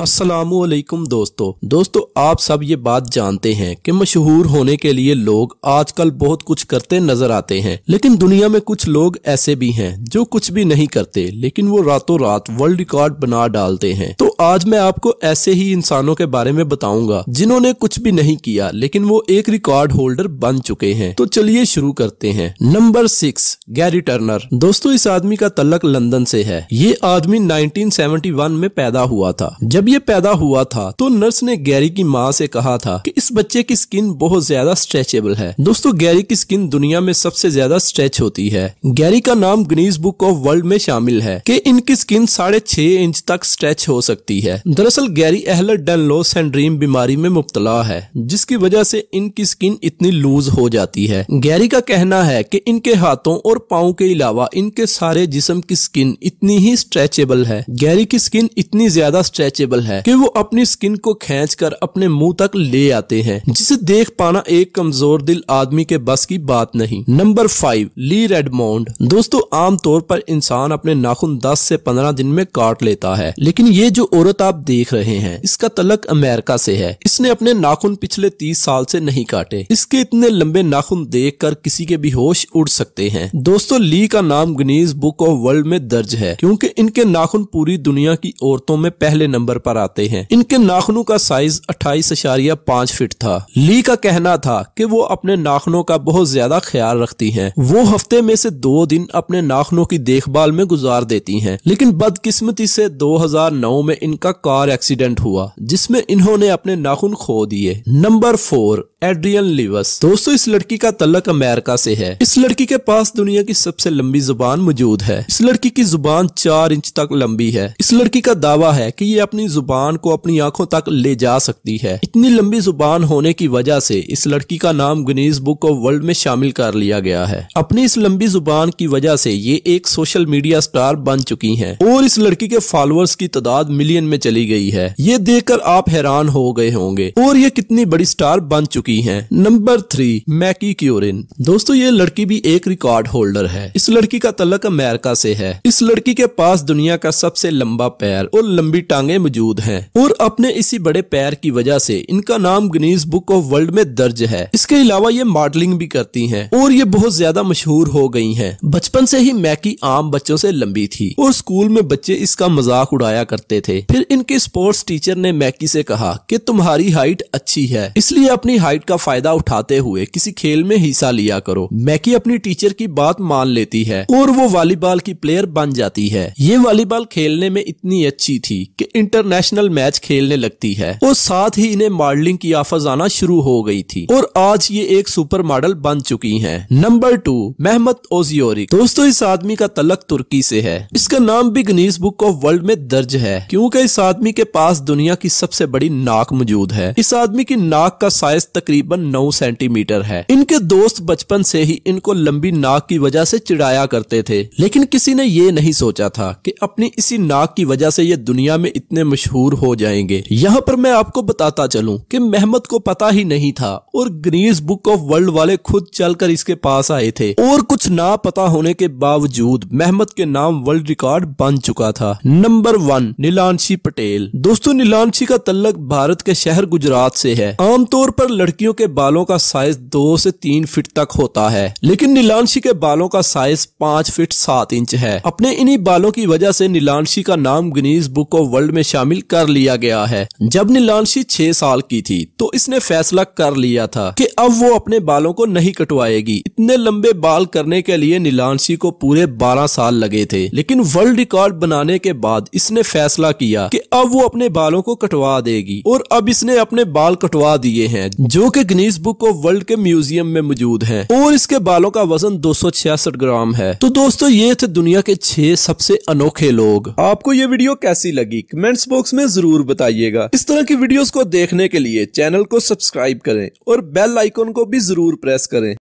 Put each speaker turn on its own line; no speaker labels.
असलम दोस्तों दोस्तों आप सब ये बात जानते हैं कि मशहूर होने के लिए लोग आजकल बहुत कुछ करते नजर आते हैं लेकिन दुनिया में कुछ लोग ऐसे भी हैं जो कुछ भी नहीं करते लेकिन वो रातों रात वर्ल्ड रिकॉर्ड बना डालते हैं तो आज मैं आपको ऐसे ही इंसानों के बारे में बताऊंगा जिन्होंने कुछ भी नहीं किया लेकिन वो एक रिकॉर्ड होल्डर बन चुके हैं तो चलिए शुरू करते हैं नंबर सिक्स गैरी टर्नर दोस्तों इस आदमी का तलक लंदन से है ये आदमी 1971 में पैदा हुआ था जब ये पैदा हुआ था तो नर्स ने गैरी की माँ से कहा था कि इस बच्चे की स्किन बहुत ज्यादा स्ट्रेचेबल है दोस्तों गैरी की स्किन दुनिया में सबसे ज्यादा स्ट्रेच होती है गैरी का नाम ग्नीस बुक ऑफ वर्ल्ड में शामिल है की इनकी स्किन साढ़े छह इंच तक स्ट्रेच हो सकती करती है दरअसल गैरी एहल डेनलो सेंड्रीम बीमारी में मुबतला है जिसकी वजह से इनकी स्किन इतनी लूज हो जाती है गैरी का कहना है कि इनके हाथों और पाओ के अलावा इनके सारे जिसम की स्किन इतनी ही स्ट्रेचेबल है गैरी की स्किन इतनी ज्यादा स्ट्रेचेबल है कि वो अपनी स्किन को खेच कर अपने मुंह तक ले आते हैं जिसे देख पाना एक कमजोर दिल आदमी के बस की बात नहीं नंबर फाइव ली रेडमोंड दोस्तों आमतौर पर इंसान अपने नाखून दस से पंद्रह दिन में काट लेता है लेकिन ये जो औरत आप देख रहे हैं इसका तलक अमेरिका से है इसने अपने नाखून पिछले तीस साल से नहीं काटे इसके इतने लंबे नाखून देख कर किसी के भी होश उड़ सकते हैं दोस्तों ली का नाम गनीज बुक ऑफ वर्ल्ड में दर्ज है क्योंकि इनके नाखून पूरी दुनिया की औरतों में पहले नंबर पर आते हैं इनके नाखनों का साइज अट्ठाईस अशारिया पाँच फिट था ली का कहना था की वो अपने नाखनों का बहुत ज्यादा ख्याल रखती है वो हफ्ते में से दो दिन अपने नाखनों की देखभाल में गुजार देती है लेकिन बदकिस्मती से दो में इनका कार एक्सीडेंट हुआ जिसमें इन्होंने अपने नाखून खो दिए नंबर फोर एड्रियन लिवस दोस्तों इस लड़की का तलक अमेरिका से है इस लड़की के पास दुनिया की सबसे लंबी जुबान मौजूद है इस लड़की की जुबान चार इंच तक लंबी है इस लड़की का दावा है कि ये अपनी जुबान को अपनी आंखों तक ले जा सकती है इतनी लंबी जुबान होने की वजह से इस लड़की का नाम गनीज बुक ऑफ वर्ल्ड में शामिल कर लिया गया है अपनी इस लंबी जुबान की वजह से ये एक सोशल मीडिया स्टार बन चुकी है और इस लड़की के फॉलोअर्स की तादाद मिलियन में चली गई है ये देख आप हैरान हो गए होंगे और ये कितनी बड़ी स्टार बन चुकी चुकी हैं नंबर थ्री मैकी क्यूरिन दोस्तों ये लड़की भी एक रिकॉर्ड होल्डर है इस लड़की का तलक अमेरिका से है इस लड़की के पास दुनिया का सबसे लंबा पैर और लंबी टांगे मौजूद है और अपने इसी बड़े पैर की वजह से इनका नाम गिनीज बुक ऑफ वर्ल्ड में दर्ज है इसके अलावा ये मॉडलिंग भी करती है और ये बहुत ज्यादा मशहूर हो गई है बचपन से ही मैकी आम बच्चों से लंबी थी और स्कूल में बच्चे इसका मजाक उड़ाया करते थे फिर इनके स्पोर्ट्स टीचर ने मैकी से कहा कि तुम्हारी हाइट अच्छी है इसलिए अपनी हाइट डाइट का फायदा उठाते हुए किसी खेल में हिस्सा लिया करो मैकी अपनी टीचर की बात मान लेती है और वो वॉलीबॉल की प्लेयर बन जाती है ये वॉलीबॉल खेलने में इतनी अच्छी थी कि इंटरनेशनल मैच खेलने लगती है और साथ ही इन्हें मॉडलिंग की आफत आना शुरू हो गई थी और आज ये एक सुपर मॉडल बन चुकी है नंबर टू मेहमद ओजियोरी दोस्तों इस आदमी का तलक तुर्की से है इसका नाम भी गनीस बुक ऑफ वर्ल्ड में दर्ज है क्योंकि इस आदमी के पास दुनिया की सबसे बड़ी नाक मौजूद है इस आदमी की नाक का साइज तक तकरीबन नौ सेंटीमीटर है इनके दोस्त बचपन से ही इनको लंबी नाक की वजह से चिड़ाया करते थे लेकिन किसी ने ये नहीं सोचा था कि अपनी इसी नाक की वजह से ये दुनिया में इतने मशहूर हो जाएंगे यहाँ पर मैं आपको बताता चलूँ की मेहमद को पता ही नहीं था और ग्रीन बुक ऑफ वर्ल्ड वाले खुद चल इसके पास आए थे और कुछ ना पता होने के बावजूद मेहमद के नाम वर्ल्ड रिकॉर्ड बन चुका था नंबर वन नीलांशी पटेल दोस्तों नीलांशी का तल्लक भारत के शहर गुजरात से है आमतौर पर लड़की लड़कियों के बालों का साइज दो से तीन फीट तक होता है लेकिन नीलांशी के बालों का साइज पाँच फीट सात इंच है अपने इन्हीं बालों की वजह से नीलांशी का नाम गिनीज बुक ऑफ वर्ल्ड में शामिल कर लिया गया है जब नीलांशी छह साल की थी तो इसने फैसला कर लिया था की अब वो अपने बालों को नहीं कटवाएगी इतने लंबे बाल करने के लिए नीलांशी को पूरे बारह साल लगे थे लेकिन वर्ल्ड रिकॉर्ड बनाने के बाद इसने फैसला किया कि अब वो अपने बालों को कटवा देगी और अब इसने अपने बाल कटवा दिए हैं जो कि गिनीस बुक ऑफ वर्ल्ड के म्यूजियम में मौजूद है और इसके बालों का वजन दो ग्राम है तो दोस्तों ये थे दुनिया के छह सबसे अनोखे लोग आपको ये वीडियो कैसी लगी कमेंट्स बॉक्स में जरूर बताइएगा इस तरह की वीडियोस को देखने के लिए चैनल को सब्सक्राइब करें और बेल आइकोन को भी जरूर प्रेस करें